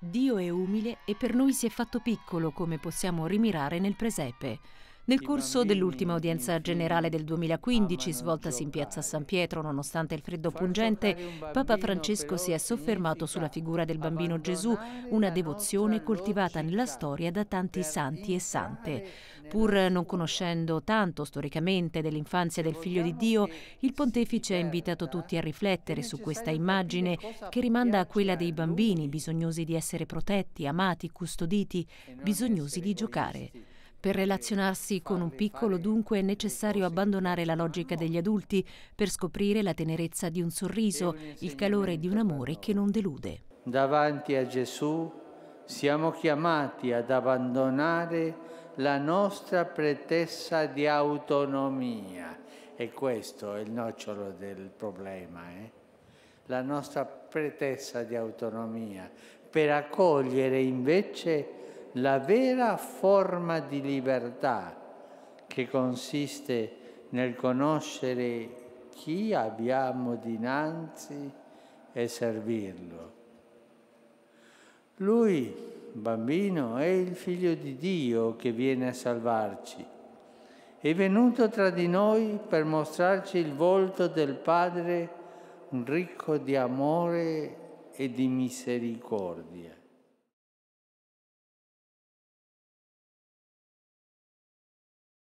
Dio è umile e per noi si è fatto piccolo come possiamo rimirare nel presepe. Nel corso dell'ultima udienza generale del 2015, svoltasi in piazza San Pietro, nonostante il freddo pungente, Papa Francesco si è soffermato sulla figura del bambino Gesù, una devozione coltivata nella storia da tanti santi e sante. Pur non conoscendo tanto storicamente dell'infanzia del figlio di Dio, il pontefice ha invitato tutti a riflettere su questa immagine che rimanda a quella dei bambini bisognosi di essere protetti, amati, custoditi, bisognosi di giocare. Per relazionarsi con un piccolo dunque è necessario abbandonare la logica degli adulti per scoprire la tenerezza di un sorriso, il calore di un amore che non delude. Davanti a Gesù siamo chiamati ad abbandonare la nostra pretessa di autonomia e questo è il nocciolo del problema, eh? la nostra pretessa di autonomia per accogliere invece la vera forma di libertà che consiste nel conoscere chi abbiamo dinanzi e servirlo. Lui, bambino, è il figlio di Dio che viene a salvarci. È venuto tra di noi per mostrarci il volto del Padre ricco di amore e di misericordia.